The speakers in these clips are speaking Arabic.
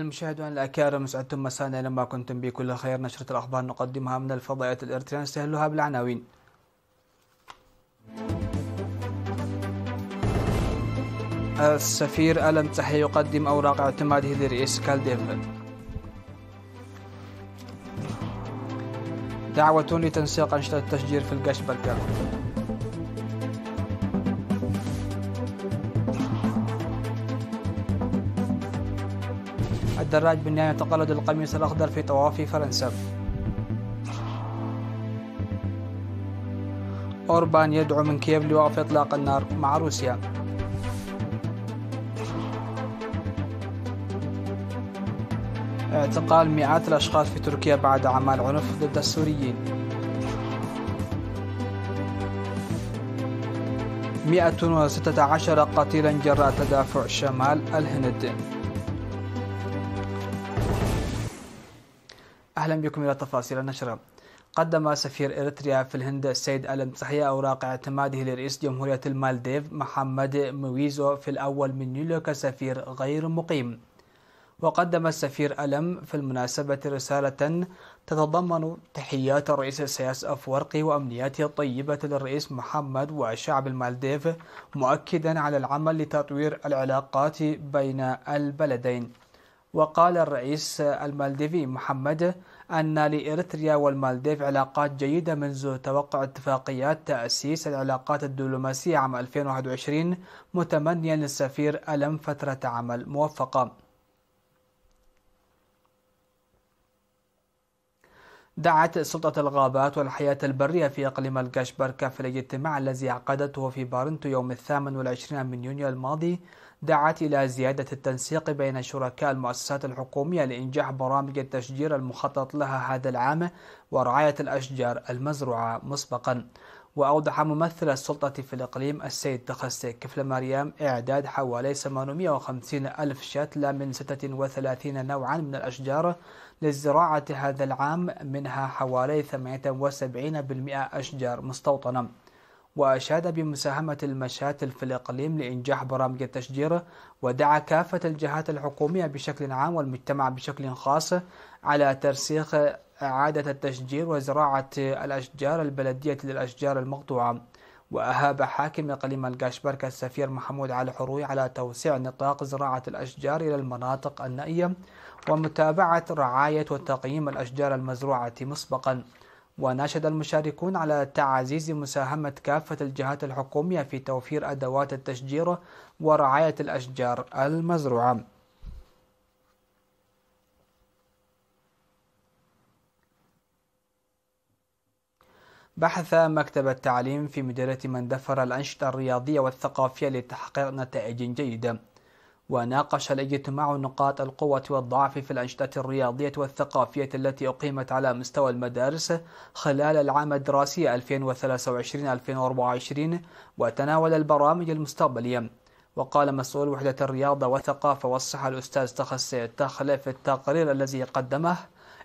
المشاهدون الأكارم سعدتم مسانا لما كنتم بكل خير نشرة الأخبار نقدمها من الفضائيات الإرتران نستهلها بالعناوين السفير ألم تحي يقدم أوراق اعتماده لرئيس كالديف دعوة لتنسيق أنشطة التشجير في القشبركة الدراج بالنهاية يتقلد القميص الأخضر في طواف فرنسا أوربان يدعو من كييف لوقف إطلاق النار مع روسيا اعتقال مئات الأشخاص في تركيا بعد أعمال عنف ضد السوريين مئة وستة عشر قتيلا جراء تدافع شمال الهند أهلا بكم إلى تفاصيل النشرة قدم سفير إريتريا في الهند السيد ألم تحية أوراق اعتماده لرئيس جمهورية المالديف محمد مويزو في الأول من يوليو كسفير غير مقيم وقدم السفير ألم في المناسبة رسالة تتضمن تحيات الرئيس السياس أفورقي وأمنياته الطيبة للرئيس محمد وشعب المالديف مؤكدا على العمل لتطوير العلاقات بين البلدين وقال الرئيس المالديفي محمد أن لإريتريا والمالديف علاقات جيدة منذ توقع اتفاقيات تأسيس العلاقات الدبلوماسية عام 2021 متمنيا للسفير ألم فترة عمل موفقة دعت سلطة الغابات والحياة البرية في إقليم الكشبركة في الاجتماع الذي عقدته في بارنتو يوم الثامن والعشرين من يونيو الماضي دعت إلى زيادة التنسيق بين شركاء المؤسسات الحكومية لإنجاح برامج التشجير المخطط لها هذا العام ورعاية الأشجار المزروعة مسبقا وأوضح ممثل السلطة في الإقليم السيد تخسي كفل مريم إعداد حوالي 850 ألف شتلة من 36 نوعا من الأشجار للزراعة هذا العام منها حوالي 78% أشجار مستوطنة وأشاد بمساهمة المشاتل في الإقليم لإنجاح برامج التشجير ودعا كافة الجهات الحكومية بشكل عام والمجتمع بشكل خاص على ترسيخ إعادة التشجير وزراعة الأشجار البلدية للأشجار المقطوعة وأهاب حاكم إقليم القاشبرك السفير محمود علي حروي على توسيع نطاق زراعة الأشجار إلى المناطق النائية ومتابعة رعاية وتقييم الأشجار المزروعة مسبقاً وناشد المشاركون على تعزيز مساهمة كافة الجهات الحكومية في توفير أدوات التشجير ورعاية الأشجار المزروعة بحث مكتب التعليم في مديرية مندفر الأنشطة الرياضية والثقافية لتحقيق نتائج جيدة وناقش الاجتماع نقاط القوة والضعف في الأنشطة الرياضية والثقافية التي أقيمت على مستوى المدارس خلال العام الدراسي 2023-2024 وتناول البرامج المستقبلية وقال مسؤول وحدة الرياضة والثقافة والصحة الأستاذ تخسي التخلي في التقرير الذي قدمه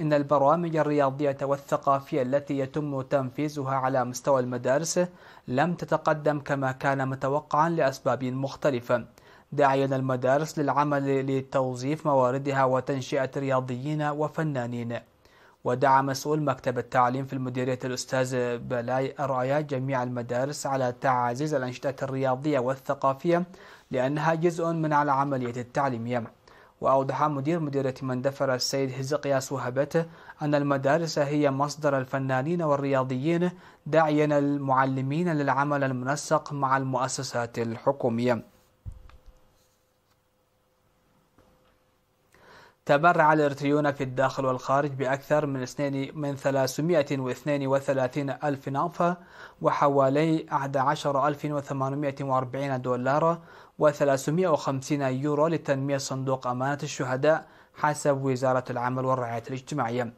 إن البرامج الرياضية والثقافية التي يتم تنفيذها على مستوى المدارس لم تتقدم كما كان متوقعا لأسباب مختلفة داعيا المدارس للعمل لتوظيف مواردها وتنشئة رياضيين وفنانين ودعا مسؤول مكتب التعليم في المديرية الأستاذ بلاي الرايا جميع المدارس على تعزيز الأنشطة الرياضية والثقافية لأنها جزء من العملية التعليمية وأوضح مدير مديرية مندفر السيد هزقياس وهبته أن المدارس هي مصدر الفنانين والرياضيين داعيا المعلمين للعمل المنسق مع المؤسسات الحكومية تبرع الإرتريون في الداخل والخارج بأكثر من من 332 ألف نافة وحوالي 11840 دولار و350 يورو لتنمية صندوق أمانة الشهداء حسب وزارة العمل والرعاية الاجتماعية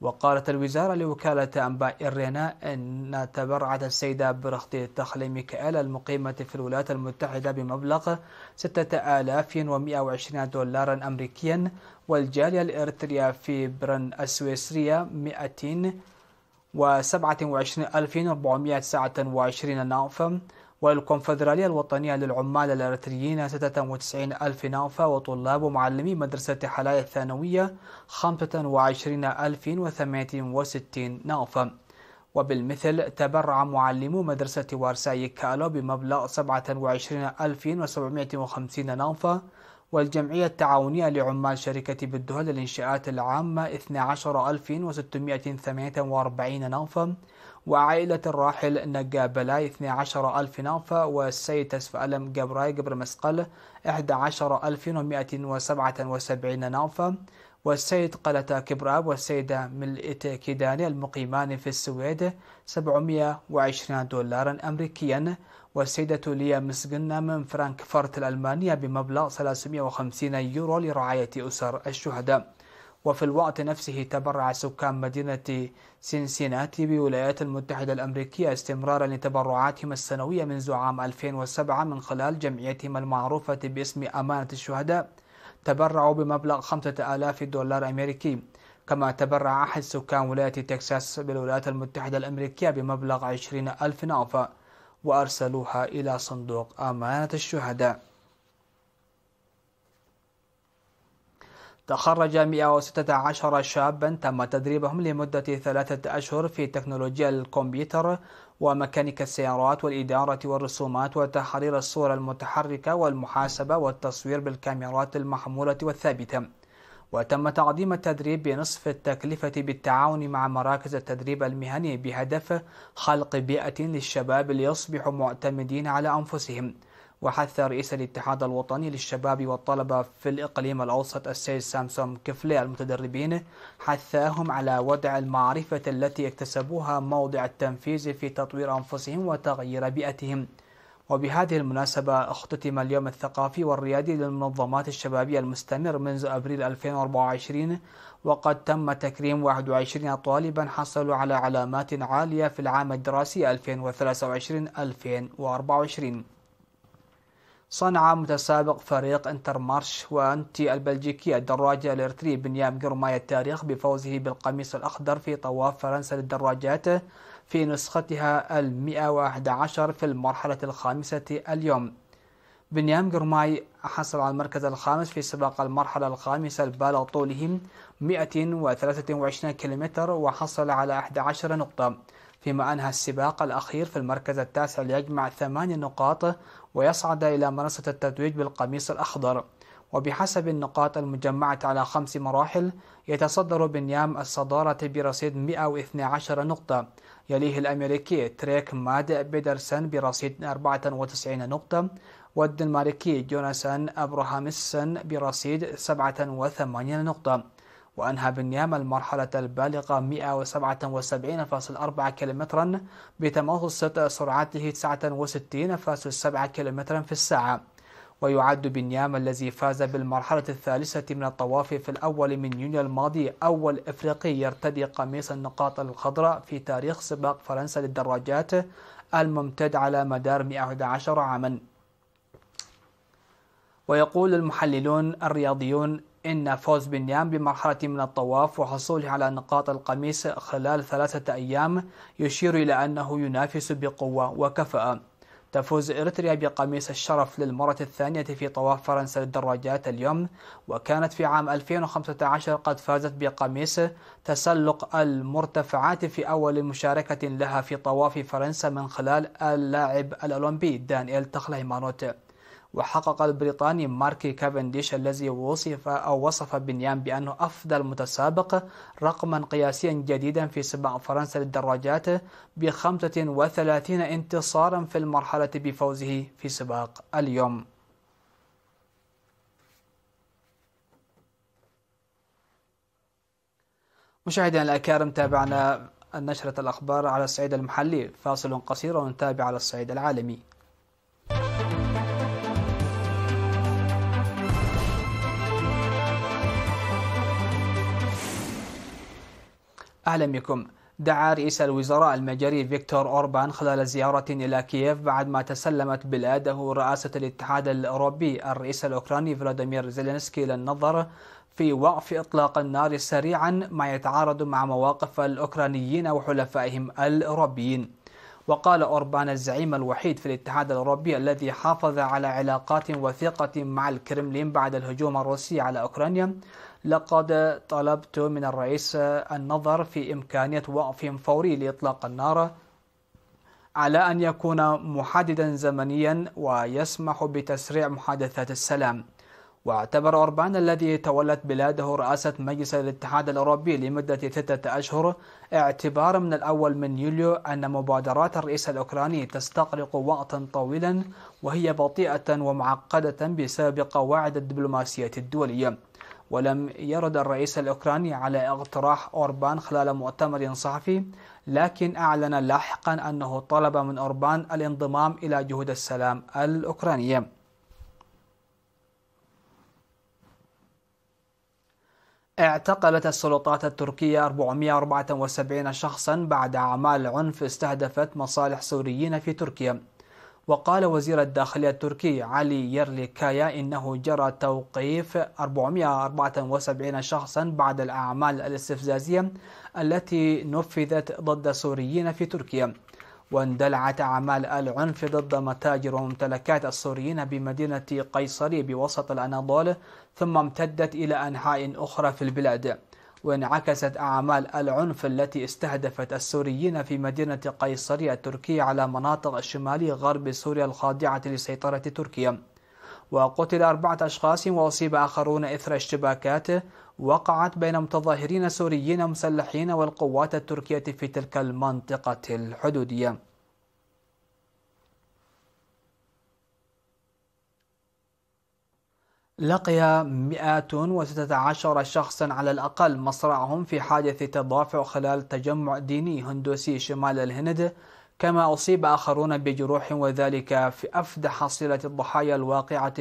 وقالت الوزارة لوكالة أنباء الرينا إن تبرعت السيدة برخت تخلي ميكائيل المقيمة في الولايات المتحدة بمبلغ 6120 دولارا أمريكيا والجالية الإرترية في برن السويسرية 227,429 نافم والكونفدرالية الوطنية للعمال الأريتريين 96 ألف نافة وطلاب ومعلمي مدرسة حلاية الثانوية ألف نافة وبالمثل تبرع معلمو مدرسة وارساي كالو بمبلغ 27750 نافة والجمعية التعاونية لعمال شركة بالدهل للإنشاءات العامة 12648 نافة وعائلة الراحل نجا بلاي 12 ألف نافة والسيد تسف ألم جبراي جبر مسقل 11 ألف وسبعة وسبعين نافة والسيد قلتا كبراب والسيدة ملئت كيداني المقيمان في السويد 720 دولارا أمريكيا والسيدة ليا مسجنة من فرانكفورت الألمانية بمبلغ 350 يورو لرعاية أسر الشهداء وفي الوقت نفسه تبرع سكان مدينة سينسيناتي بالولايات المتحدة الأمريكية استمرارا لتبرعاتهم السنوية منذ عام 2007 من خلال جمعيتهم المعروفة باسم أمانة الشهداء تبرعوا بمبلغ 5000 دولار أمريكي كما تبرع أحد سكان ولاية تكساس بالولايات المتحدة الأمريكية بمبلغ 20 ألف نعفة وأرسلوها إلى صندوق أمانة الشهداء تخرج 116 شابا تم تدريبهم لمدة ثلاثة أشهر في تكنولوجيا الكمبيوتر وميكانيكا السيارات والإدارة والرسومات وتحرير الصور المتحركة والمحاسبة والتصوير بالكاميرات المحمولة والثابتة وتم تعظيم التدريب بنصف التكلفة بالتعاون مع مراكز التدريب المهني بهدف خلق بيئة للشباب ليصبحوا معتمدين على أنفسهم وحث رئيس الاتحاد الوطني للشباب والطلبة في الإقليم الأوسط السيد سامسون كفلي المتدربين حثهم على وضع المعرفة التي اكتسبوها موضع التنفيذ في تطوير أنفسهم وتغيير بيئتهم وبهذه المناسبة اختتم اليوم الثقافي والريادي للمنظمات الشبابية المستمر منذ أبريل 2024 وقد تم تكريم 21 طالبا حصلوا على علامات عالية في العام الدراسي 2023-2024 صنع متسابق فريق انتر مارش وانتي البلجيكي الدراجة الارتري بنيام قرماي التاريخ بفوزه بالقميص الأخضر في طواف فرنسا للدراجات في نسختها المئة واحد عشر في المرحلة الخامسة اليوم بنيام قرماي حصل على المركز الخامس في سباق المرحلة الخامسة البالغ طوله 123 كيلومتر وحصل على 11 نقطة فيما أنهى السباق الأخير في المركز التاسع ليجمع ثماني نقاط ويصعد إلى منصة التتويج بالقميص الأخضر وبحسب النقاط المجمعة على خمس مراحل يتصدر بنيام الصدارة برصيد 112 نقطة يليه الأمريكي تريك ماد بيدرسن برصيد 94 نقطة والدنماركي جوناثان أبراهامسن برصيد 87 نقطة وأنهى بنيام المرحلة البالغة 177.4 كم بتمتوسط سرعته 69.7 كم في الساعة ويعد بنيام الذي فاز بالمرحلة الثالثة من الطواف في الأول من يونيو الماضي أول إفريقي يرتدي قميص النقاط الخضراء في تاريخ سباق فرنسا للدراجات الممتد على مدار 111 عاما ويقول المحللون الرياضيون إن فوز بنيام بمرحلة من الطواف وحصوله على نقاط القميص خلال ثلاثة أيام يشير إلى أنه ينافس بقوة وكفاءة تفوز إريتريا بقميص الشرف للمرة الثانية في طواف فرنسا للدراجات اليوم وكانت في عام 2015 قد فازت بقميص تسلق المرتفعات في أول مشاركة لها في طواف فرنسا من خلال اللاعب الأولمبي دانيال تخليمانوت وحقق البريطاني مارك كافنديش الذي وصف أو وصف بنيام بأنه أفضل متسابق رقما قياسيا جديدا في سباق فرنسا للدراجات ب 35 انتصارا في المرحلة بفوزه في سباق اليوم مشاهدينا الأكارم تابعنا نشرة الأخبار على الصعيد المحلي فاصل قصير ونتابع على الصعيد العالمي أهلا بكم دعا رئيس الوزراء المجري فيكتور أوربان خلال زيارة إلى كييف بعد ما تسلمت بلاده رئاسة الاتحاد الأوروبي الرئيس الأوكراني فلاديمير زيلينسكي للنظر في وقف إطلاق النار سريعا ما يتعارض مع مواقف الأوكرانيين وحلفائهم الأوروبيين وقال أوربان الزعيم الوحيد في الاتحاد الأوروبي الذي حافظ على علاقات وثيقة مع الكرملين بعد الهجوم الروسي على أوكرانيا لقد طلبت من الرئيس النظر في إمكانية وقف فوري لإطلاق النار على أن يكون محددا زمنيا ويسمح بتسريع محادثات السلام واعتبر أوربان الذي تولت بلاده رئاسة مجلس الاتحاد الأوروبي لمدة ستة أشهر اعتبارا من الأول من يوليو أن مبادرات الرئيس الأوكراني تستغرق وقتا طويلا وهي بطيئة ومعقدة بسبب قواعد الدبلوماسية الدولية ولم يرد الرئيس الأوكراني على اقتراح أوربان خلال مؤتمر صحفي لكن أعلن لاحقا أنه طلب من أوربان الانضمام إلى جهود السلام الأوكرانية اعتقلت السلطات التركية 474 شخصا بعد أعمال عنف استهدفت مصالح سوريين في تركيا وقال وزير الداخلية التركي علي يرليكايا إنه جرى توقيف 474 شخصا بعد الأعمال الاستفزازية التي نفذت ضد سوريين في تركيا واندلعت أعمال العنف ضد متاجر وممتلكات السوريين بمدينة قيصري بوسط الأناضول ثم امتدت إلى أنحاء أخرى في البلاد وانعكست أعمال العنف التي استهدفت السوريين في مدينة قيصرية التركية على مناطق شمالي غرب سوريا الخاضعة لسيطرة تركيا وقتل أربعة أشخاص وأصيب آخرون إثر اشتباكات وقعت بين متظاهرين سوريين مسلحين والقوات التركية في تلك المنطقة الحدودية لقي 116 شخصا على الأقل مصرعهم في حادث تضافع خلال تجمع ديني هندوسي شمال الهند كما أصيب آخرون بجروح وذلك في أفدى حصيلة الضحايا الواقعة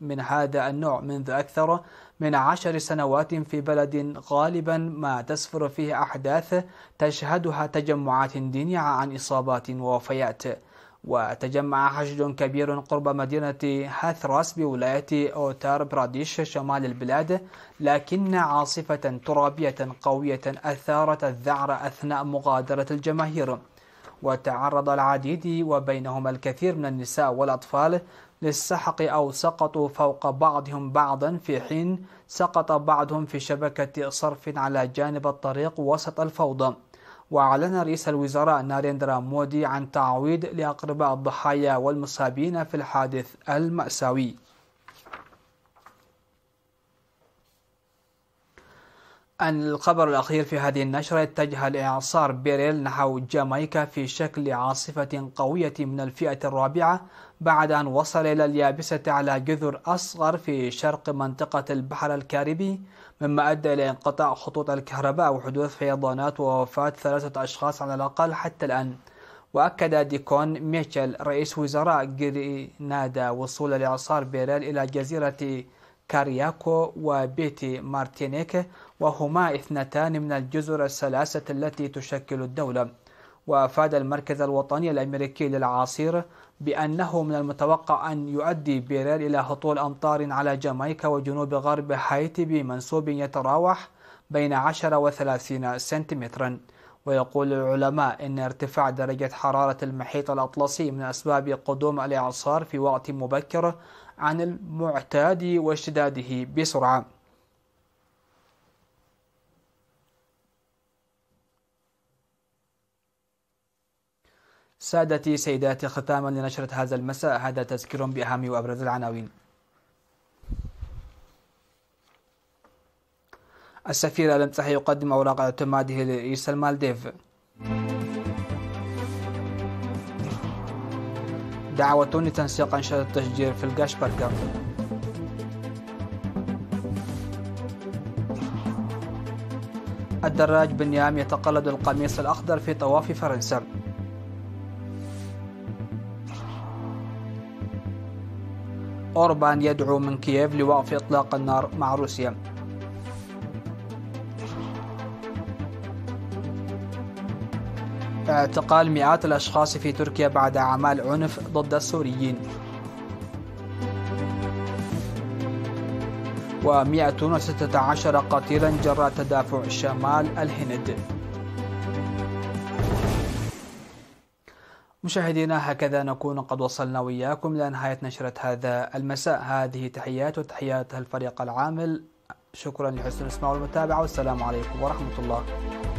من هذا النوع منذ أكثر من عشر سنوات في بلد غالبا ما تسفر فيه أحداث تشهدها تجمعات دينية عن إصابات ووفيات وتجمع حشد كبير قرب مدينة هاثراس بولاية أوتار براديش شمال البلاد لكن عاصفة ترابية قوية أثارت الذعر أثناء مغادرة الجماهير وتعرض العديد وبينهم الكثير من النساء والأطفال للسحق أو سقطوا فوق بعضهم بعضا في حين سقط بعضهم في شبكة صرف على جانب الطريق وسط الفوضى وأعلن رئيس الوزراء ناريندرا مودي عن تعويض لأقرباء الضحايا والمصابين في الحادث المأساوي أن الخبر الأخير في هذه النشرة اتجه لإعصار بيريل نحو جامايكا في شكل عاصفة قوية من الفئة الرابعة بعد أن وصل إلى اليابسة على جذر أصغر في شرق منطقة البحر الكاريبي مما أدى إلى انقطاع خطوط الكهرباء وحدوث فيضانات ووفاة ثلاثة أشخاص على الأقل حتى الآن وأكد ديكون ميتشل رئيس وزراء غرينادا وصول الإعصار بيريل إلى جزيرة كارياكو وبيتي مارتينيكي وهما اثنتان من الجزر الثلاثة التي تشكل الدولة وأفاد المركز الوطني الأمريكي للعاصير بأنه من المتوقع أن يؤدي بيريل إلى هطول أمطار على جامايكا وجنوب غرب هايتي بمنسوب يتراوح بين 10 و 30 سنتيمترا ويقول العلماء إن ارتفاع درجة حرارة المحيط الأطلسي من أسباب قدوم الإعصار في وقت مبكر عن المعتاد واشتداده بسرعة سادتي سيداتي ختاما لنشرة هذا المساء هذا تذكير بأهم وأبرز العناوين السفير الانتحي يقدم أوراق اعتماده لرئيس المالديف دعوة لتنسيق أنشطة التشجير في الجاشبرغر الدراج بنيام يتقلد القميص الأخضر في طواف فرنسا أوربان يدعو من كييف لوقف إطلاق النار مع روسيا اعتقال مئات الأشخاص في تركيا بعد أعمال عنف ضد السوريين و116 قتيلا جراء تدافع شمال الهند مشاهدينا هكذا نكون قد وصلنا وياكم لنهاية نشرة هذا المساء هذه تحيات وتحيات الفريق العامل شكرا لحسن الاستماع والمتابعة والسلام عليكم ورحمة الله